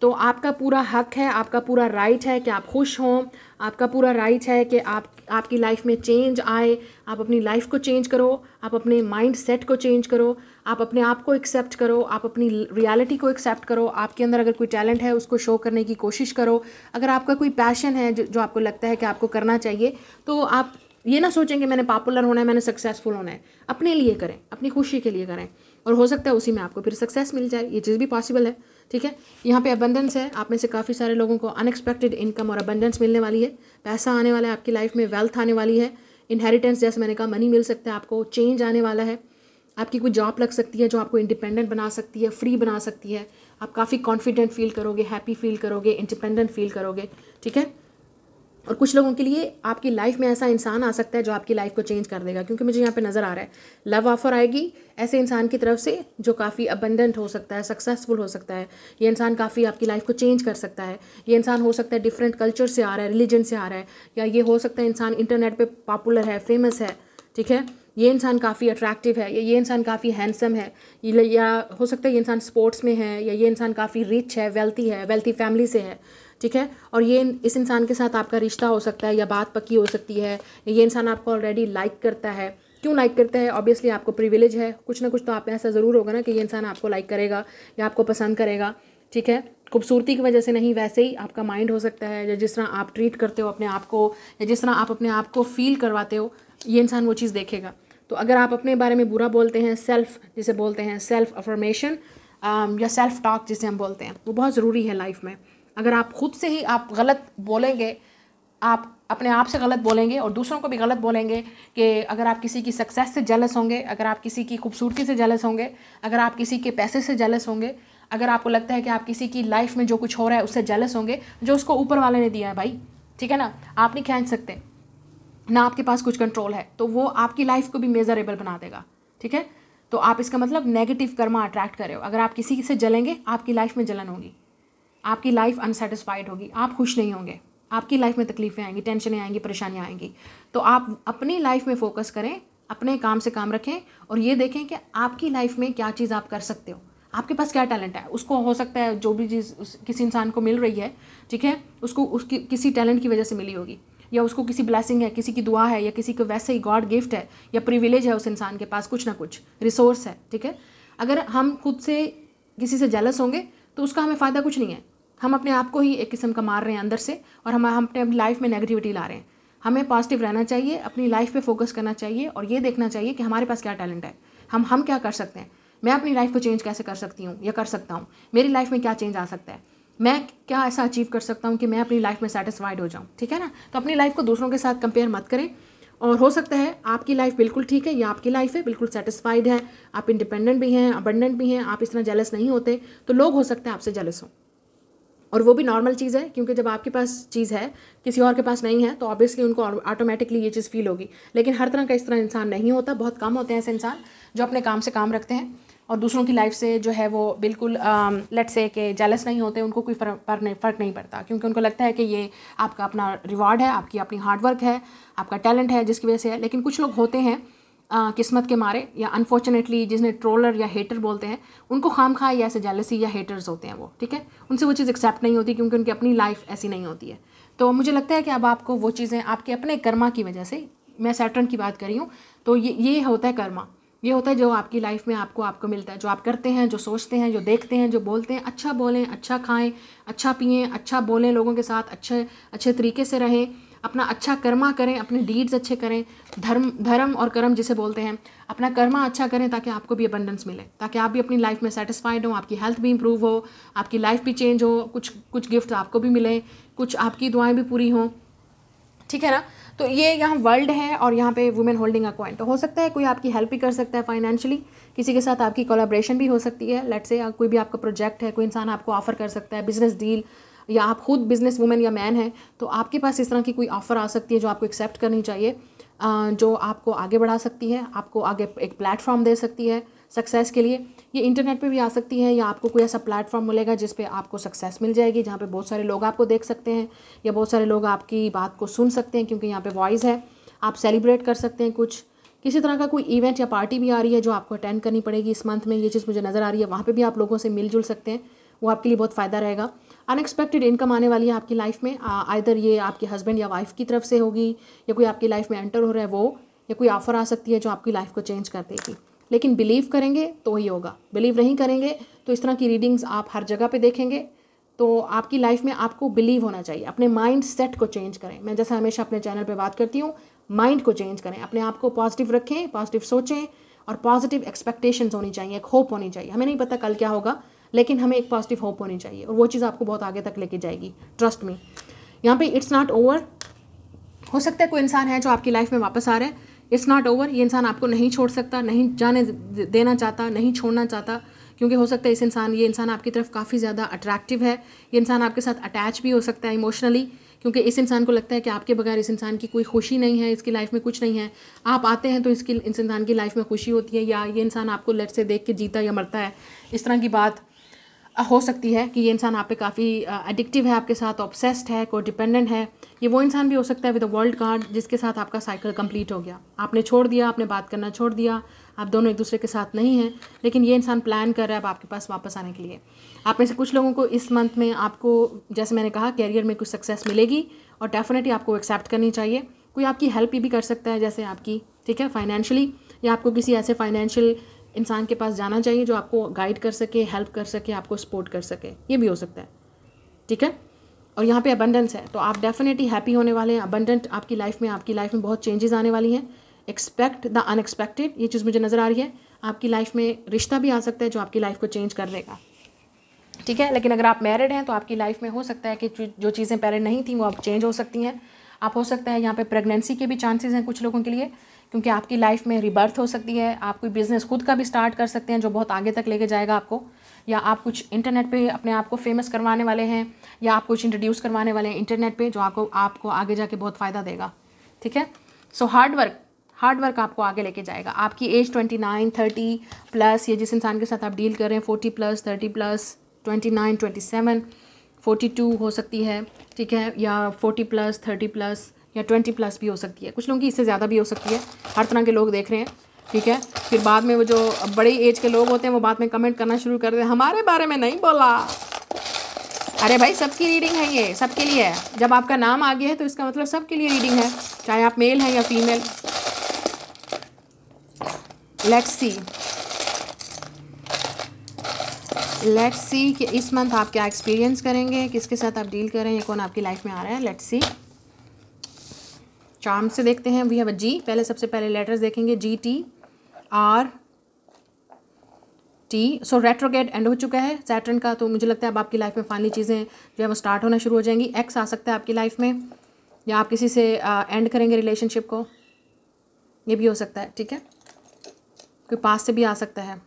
तो आपका पूरा हक है आपका पूरा राइट है कि आप खुश हों आपका पूरा राइट है कि आप आपकी लाइफ में चेंज आए आप अपनी लाइफ को चेंज करो आप अपने माइंड सेट को चेंज करो आप अपने आप को एक्सेप्ट करो आप अपनी रियलिटी को एक्सेप्ट करो आपके अंदर अगर कोई टैलेंट है उसको शो करने की कोशिश करो अगर आपका कोई पैशन है जो, जो आपको लगता है कि आपको करना चाहिए तो आप ये ना सोचें कि मैंने पॉपुलर होना है मैंने सक्सेसफुल होना है अपने लिए करें अपनी खुशी के लिए करें और हो सकता है उसी में आपको फिर सक्सेस मिल जाए ये चीज़ भी पॉसिबल है ठीक है यहाँ पे अबंडेंस है आप में से काफ़ी सारे लोगों को अनएक्सपेक्टेड इनकम और अबंडेंस मिलने वाली है पैसा आने वाला है आपकी लाइफ में वेल्थ आने वाली है इनहेरिटेंस जैसे मैंने कहा मनी मिल सकता है आपको चेंज आने वाला है आपकी कोई जॉब लग सकती है जो आपको इंडिपेंडेंट बना सकती है फ्री बना सकती है आप काफ़ी कॉन्फिडेंट फील करोगे हैप्पी फील करोगे इंडिपेंडेंट फील करोगे ठीक है और कुछ लोगों के लिए आपकी लाइफ में ऐसा इंसान आ सकता है जो आपकी लाइफ को चेंज कर देगा क्योंकि मुझे यहाँ पे नज़र आ रहा है लव ऑफर आएगी ऐसे इंसान की तरफ से जो काफ़ी अबंडेंट हो सकता है सक्सेसफुल हो सकता है ये इंसान काफ़ी आपकी लाइफ को चेंज कर सकता है ये इंसान हो सकता है डिफरेंट कल्चर से आ रहा है रिलीजन से आ रहा है या ये हो सकता है इंसान इंटरनेट पर पॉपुलर है फेमस है ठीक है ये इंसान काफ़ी अट्रैक्टिव है या ये इंसान काफ़ी हैंडसम है या हो सकता है ये इंसान स्पोर्ट्स में है या ये इंसान काफ़ी रिच है वेल्थी है वेल्थी फैमिली से है ठीक है और ये इस इंसान के साथ आपका रिश्ता हो सकता है या बात पक्की हो सकती है ये इंसान आपको ऑलरेडी लाइक करता है क्यों लाइक करता है ऑब्वियसली आपको प्रिविलेज है कुछ ना कुछ तो आप ऐसा ज़रूर होगा ना कि ये इंसान आपको लाइक करेगा या आपको पसंद करेगा ठीक है खूबसूरती की वजह से नहीं वैसे ही आपका माइंड हो सकता है या जिस तरह आप ट्रीट करते हो अपने आप को या जिस तरह आप अपने आप को फील करवाते हो ये इंसान वो चीज़ देखेगा तो अगर आप अपने बारे में बुरा बोलते हैं सेल्फ़ जिसे बोलते हैं सेल्फ़ अफर्मेशन um, या सेल्फ़ टॉक जिसे हम बोलते हैं वो बहुत ज़रूरी है लाइफ में अगर आप खुद से ही आप गलत बोलेंगे आप अपने आप से गलत बोलेंगे और दूसरों को भी गलत बोलेंगे कि अगर आप किसी की सक्सेस से जलस होंगे अगर आप किसी की खूबसूरती से जलस होंगे अगर आप किसी के पैसे से जलस होंगे अगर आपको लगता है कि आप किसी की लाइफ में जो कुछ हो रहा है उससे जलस होंगे जो उसको ऊपर वाले ने दिया है भाई ठीक है ना आप नहीं खेच सकते ना आपके पास कुछ कंट्रोल है तो वो आपकी लाइफ को भी मेज़रेबल बना देगा ठीक है तो आप इसका मतलब नेगेटिव कर्मा अट्रैक्ट कर रहे हो अगर आप किसी से जलेंगे आपकी लाइफ में जलन होगी आपकी लाइफ अनसेटिस्फाइड होगी आप खुश नहीं होंगे आपकी लाइफ में तकलीफ़ें आएंगी टेंशनें आएंगी परेशानियाँ आएंगी तो आप अपनी लाइफ में फ़ोकस करें अपने काम से काम रखें और ये देखें कि आपकी लाइफ में क्या चीज़ आप कर सकते हो आपके पास क्या टैलेंट है उसको हो सकता है जो भी चीज़ किसी इंसान को मिल रही है ठीक है उसको उसकी किसी टैलेंट की वजह से मिली होगी या उसको किसी ब्लैसिंग है किसी की दुआ है या किसी को वैसे ही गॉड गिफ्ट है या प्रिविलेज है उस इंसान के पास कुछ ना कुछ रिसोर्स है ठीक है अगर हम खुद से किसी से जेलस होंगे तो उसका हमें फ़ायदा कुछ नहीं है हम अपने आप को ही एक किस्म का मार रहे हैं अंदर से और हम हम अपने लाइफ में नेगेटिविटी ला रहे हैं हमें पॉजिटिव रहना चाहिए अपनी लाइफ पे फोकस करना चाहिए और ये देखना चाहिए कि हमारे पास क्या टैलेंट है हम हम क्या कर सकते हैं मैं अपनी लाइफ को चेंज कैसे कर सकती हूँ या कर सकता हूँ मेरी लाइफ में क्या चेंज आ सकता है मैं क्या ऐसा अचीव कर सकता हूँ कि मैं अपनी लाइफ में सेटिस्फाइड हो जाऊँ ठीक है ना तो अपनी लाइफ को दूसरों के साथ कंपेयर मत करें और हो सकता है आपकी लाइफ बिल्कुल ठीक है या आपकी लाइफ है बिल्कुल सेटिस्फाइड है आप इंडिपेंडेंट भी हैं अबंडेंट भी हैं आप इस तरह जेलस नहीं होते तो लोग हो सकते हैं आपसे जेलस हों और वो भी नॉर्मल चीज़ है क्योंकि जब आपके पास चीज़ है किसी और के पास नहीं है तो ऑब्वियसली उनको ऑटोमेटिकली ये चीज़ फील होगी लेकिन हर तरह का इस तरह इंसान नहीं होता बहुत कम होते हैं ऐसे इंसान जो अपने काम से काम रखते हैं और दूसरों की लाइफ से जो है वो बिल्कुल लेट से के जेलस नहीं होते उनको कोई फर्क नहीं फ़र्क नहीं पड़ता क्योंकि उनको लगता है कि ये आपका अपना रिवॉर्ड है आपकी अपनी हार्डवर्क है आपका टैलेंट है जिसकी वजह से है लेकिन कुछ लोग होते हैं आ, किस्मत के मारे या अनफॉर्चुनेटली जिसने ट्रोलर या हेटर बोलते हैं उनको खाम खा या ऐसे जेलसी या हेटर्स होते हैं वो ठीक है उनसे वो चीज़ एक्सेप्ट नहीं होती क्योंकि उनकी अपनी लाइफ ऐसी नहीं होती है तो मुझे लगता है कि अब आपको वो चीज़ें आपके अपने कर्मा की वजह से मैं सैटर्न की बात कर रही हूँ तो ये ये होता है कर्मा ये होता है जो आपकी लाइफ में आपको आपको मिलता है जो आप करते हैं जो सोचते हैं जो देखते हैं जो बोलते हैं अच्छा बोलें अच्छा खाएं अच्छा पिए अच्छा बोलें लोगों के साथ अच्छे अच्छे तरीके से रहें अपना अच्छा कर्मा करें अपने डीड्स अच्छे करें धर्म धर्म और कर्म जिसे बोलते हैं अपना कर्मा अच्छा करें ताकि आपको भी अबंडेंस मिले ताकि आप भी अपनी लाइफ में सेटिस्फाइड हो आपकी हेल्थ भी इंप्रूव हो आपकी लाइफ भी चेंज हो कुछ कुछ गिफ्ट आपको भी मिलें कुछ आपकी दुआएं भी पूरी हों ठीक है ना तो ये यहाँ वर्ल्ड है और यहाँ पे वुमेन होल्डिंग अ कॉइन तो हो सकता है कोई आपकी हेल्प भी कर सकता है फाइनेंशियली किसी के साथ आपकी कोलाब्रेशन भी हो सकती है लेट से कोई भी आपका प्रोजेक्ट है कोई इंसान आपको ऑफर कर सकता है बिजनेस डील या आप खुद बिजनेस वूमेन या मैन हैं तो आपके पास इस तरह की कोई ऑफ़र आ सकती है जो आपको एक्सेप्ट करनी चाहिए जो आपको आगे बढ़ा सकती है आपको आगे एक प्लेटफॉर्म दे सकती है सक्सेस के लिए ये इंटरनेट पे भी आ सकती है या आपको कोई ऐसा प्लेटफॉर्म मिलेगा जिस पे आपको सक्सेस मिल जाएगी जहाँ पे बहुत सारे लोग आपको देख सकते हैं या बहुत सारे लोग आपकी बात को सुन सकते हैं क्योंकि यहाँ पे वॉइस है आप सेलिब्रेट कर सकते हैं कुछ किसी तरह का कोई इवेंट या पार्टी भी आ रही है जो आपको अटेंड करनी पड़ेगी इस मंथ में ये चीज़ मुझे नज़र आ रही है वहाँ पर भी आप लोगों से मिलजुल सकते हैं वो आपके लिए बहुत फ़ायदा रहेगा अनएक्सपेक्टेड इनकम आने वाली है आपकी लाइफ में आइधर ये आपके हस्बैंड या वाइफ की तरफ से होगी या कोई आपकी लाइफ में एंटर हो रहा है वो या कोई ऑफर आ सकती है जो आपकी लाइफ को चेंज कर देगी लेकिन बिलीव करेंगे तो ही होगा बिलीव नहीं करेंगे तो इस तरह की रीडिंग्स आप हर जगह पे देखेंगे तो आपकी लाइफ में आपको बिलीव होना चाहिए अपने माइंड सेट को चेंज करें मैं जैसा हमेशा अपने चैनल पर बात करती हूँ माइंड को चेंज करें अपने आप को पॉजिटिव रखें पॉजिटिव सोचें और पॉजिटिव एक्सपेक्टेशंस होनी चाहिए एक होप होनी चाहिए हमें नहीं पता कल क्या होगा लेकिन हमें एक पॉजिटिव होप होनी चाहिए और वो चीज़ आपको बहुत आगे तक लेके जाएगी ट्रस्ट में यहाँ पे इट्स नॉट ओवर हो सकता है कोई इंसान है जो आपकी लाइफ में वापस आ रहा है इट्स नॉट ओवर ये इंसान आपको नहीं छोड़ सकता नहीं जाने देना चाहता नहीं छोड़ना चाहता क्योंकि हो सकता है इस इंसान ये इंसान आपकी तरफ काफ़ी ज़्यादा अट्रैक्टिव है ये इंसान आपके साथ अटैच भी हो सकता है इमोशनली क्योंकि इस इंसान को लगता है कि आपके बगैर इस इंसान की कोई खुशी नहीं है इसकी लाइफ में कुछ नहीं है आप आते हैं तो इसकी इस इंसान की लाइफ में खुशी होती है या ये इंसान आपको लट से देख के जीता या मरता है इस तरह की बात हो सकती है कि ये इंसान आप पे काफ़ी एडिक्टिव है आपके साथ ऑब्सेस्ड है को डिपेंडेंट है ये वो इंसान भी हो सकता है विद अ वर्ल्ड कार्ड जिसके साथ आपका साइकिल कंप्लीट हो गया आपने छोड़ दिया आपने बात करना छोड़ दिया आप दोनों एक दूसरे के साथ नहीं हैं लेकिन ये इंसान प्लान कर रहा है अब आपके पास वापस आने के लिए आप में से कुछ लोगों को इस मंथ में आपको जैसे मैंने कहा कैरियर में कुछ सक्सेस मिलेगी और डेफिनेटली आपको एक्सेप्ट करनी चाहिए कोई आपकी हेल्प भी कर सकता है जैसे आपकी ठीक है फाइनेंशियली या आपको किसी ऐसे फाइनेंशियल इंसान के पास जाना चाहिए जो आपको गाइड कर सके हेल्प कर सके आपको सपोर्ट कर सके ये भी हो सकता है ठीक है और यहाँ पे अबंडेंस है तो आप डेफिनेटली हैप्पी होने वाले हैं अबंडेंट आपकी लाइफ में आपकी लाइफ में बहुत चेंजेस आने वाली हैं एक्सपेक्ट द अनएक्सपेक्टेड ये चीज़ मुझे नज़र आ रही है आपकी लाइफ में रिश्ता भी आ सकता है जो आपकी लाइफ को चेंज कर देगा ठीक है लेकिन अगर आप मैरिड हैं तो आपकी लाइफ में हो सकता है कि जो चीज़ें पहले नहीं थी वो अब चेंज हो सकती हैं आप हो सकता है यहाँ पे प्रेगनेंसी के भी चांसेस हैं कुछ लोगों के लिए क्योंकि आपकी लाइफ में रिबर्थ हो सकती है आप कोई बिज़नेस खुद का भी स्टार्ट कर सकते हैं जो बहुत आगे तक लेके जाएगा आपको या आप कुछ इंटरनेट पे अपने आप को फेमस करवाने वाले हैं या आप कुछ इंट्रोड्यूस करवाने वाले हैं इंटरनेट पे जो आपको आपको आगे जाके बहुत फ़ायदा देगा ठीक है so hard work hard work आपको आगे लेके जाएगा आपकी age twenty nine thirty plus या जिस इंसान के साथ आप डील कर रहे हैं forty plus thirty plus twenty nine twenty seven forty two हो सकती है ठीक है या फोर्टी प्लस थर्टी प्लस या ट्वेंटी प्लस भी हो सकती है कुछ लोगों की इससे ज़्यादा भी हो सकती है हर तरह के लोग देख रहे हैं ठीक है फिर बाद में वो जो बड़ी एज के लोग होते हैं वो बाद में कमेंट करना शुरू कर दे हैं हमारे बारे में नहीं बोला अरे भाई सबकी रीडिंग है ये सबके लिए है जब आपका नाम आ गया है तो इसका मतलब सबके लिए रीडिंग है चाहे आप मेल हैं या फीमेल लेक्सी लेट्स सी कि इस मंथ आप क्या एक्सपीरियंस करेंगे किसके साथ आप डील करें ये कौन आपकी लाइफ में आ रहा है लेट्स सी चार्म से देखते हैं वी हैव अ जी पहले सबसे पहले लेटर्स देखेंगे G T R T so retrograde end हो चुका है सैटर्न का तो मुझे लगता है अब आपकी लाइफ में फाइनली चीज़ें जो है वो स्टार्ट होना शुरू हो जाएंगी एक्स आ सकता है आपकी लाइफ में या आप किसी से एंड करेंगे रिलेशनशिप को ये भी हो सकता है ठीक है कोई पास से भी आ सकता है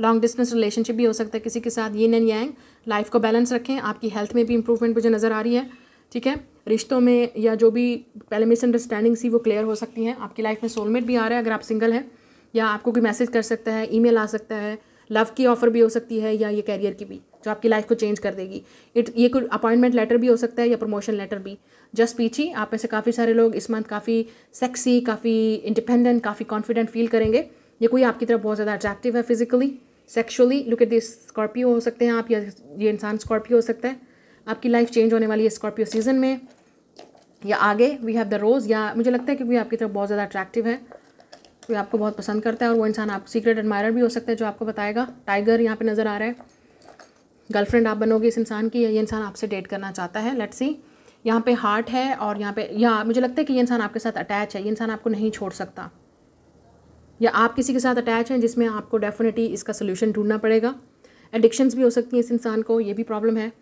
लॉन्ग डिस्टेंस रिलेशनशिप भी हो सकता है किसी के साथ ये नैन यांग लाइफ को बैलेंस रखें आपकी हेल्थ में भी इंप्रूवमेंट मुझे नज़र आ रही है ठीक है रिश्तों में या जो भी पहले मिसअंडरस्टैंडिंग थी वो क्लियर हो सकती हैं आपकी लाइफ में सोलमेट भी आ रहा है अगर आप सिंगल हैं या आपको कोई मैसेज कर सकता है ईमेल आ सकता है लव की ऑफ़र भी हो सकती है या ये कैरियर की भी जो आपकी लाइफ को चेंज कर देगी इट ये कोई अपॉइंटमेंट लेटर भी हो सकता है या प्रमोशन लेटर भी जस्ट पीछे आप में से काफ़ी सारे लोग इस मंथ काफ़ी सेक्सी काफ़ी इंडिपेंडेंट काफ़ी कॉन्फिडेंट फील करेंगे ये कोई आपकी तरफ बहुत ज़्यादा अट्रैक्टिव है physically sexually look at this Scorpio हो सकते हैं आप या ये इंसान स्कॉर्पियो हो सकता है आपकी लाइफ चेंज होने वाली है स्कॉर्पियो सीजन में या आगे वी हैव द रोज़ या मुझे लगता है कि कोई आपकी तरफ बहुत ज़्यादा अट्रैक्टिव है कोई आपको बहुत पसंद करता है और वो इंसान आप सीक्रेट एडमायर भी हो सकता है जो आपको बताएगा टाइगर यहाँ पे नज़र आ रहा है गर्लफ्रेंड आप बनोगे इस इंसान की या ये इंसान आपसे डेट करना चाहता है लेट्स सी यहाँ पे हार्ट है और यहाँ पे या मुझे लगता है कि ये इंसान आपके साथ अटैच है ये इंसान आपको नहीं छोड़ सकता या आप किसी के साथ अटैच हैं जिसमें आपको डेफिनेटली इसका सोल्यूशन ढूंढना पड़ेगा एडिक्शंस भी हो सकती हैं इस इंसान को ये भी प्रॉब्लम है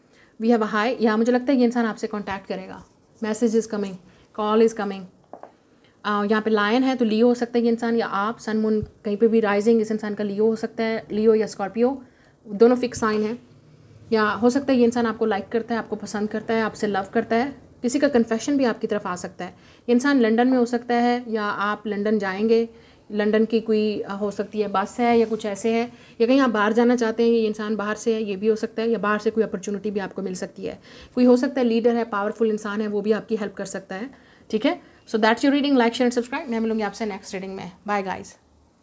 वी हैव अ हाई या मुझे लगता है ये इंसान आपसे कॉन्टैक्ट करेगा message is coming call is coming यहाँ पे लायन है तो लियो हो सकता है ये इंसान या आप सन मून कहीं पे भी राइजिंग इस इंसान का लियो हो सकता है लियो या स्कॉर्पियो दोनों फिक्स साइन है या हो सकता है ये इंसान आपको लाइक करता है आपको पसंद करता है आपसे लव करता है किसी का कन्फेशन भी आपकी तरफ आ सकता है इंसान लंदन में हो सकता है या आप लंदन जाएंगे लंदन की कोई हो सकती है बस है या कुछ ऐसे है या कहीं आप बाहर जाना चाहते हैं ये इंसान बाहर से है ये भी हो सकता है या बाहर से कोई अपॉर्चुनिटी भी आपको मिल सकती है कोई हो सकता है लीडर है पावरफुल इंसान है वो भी आपकी हेल्प कर सकता है ठीक है so that's your reading like share subscribe मैं मिलूंगी आपसे नेक्स्ट रीडिंग में बाय गाइज़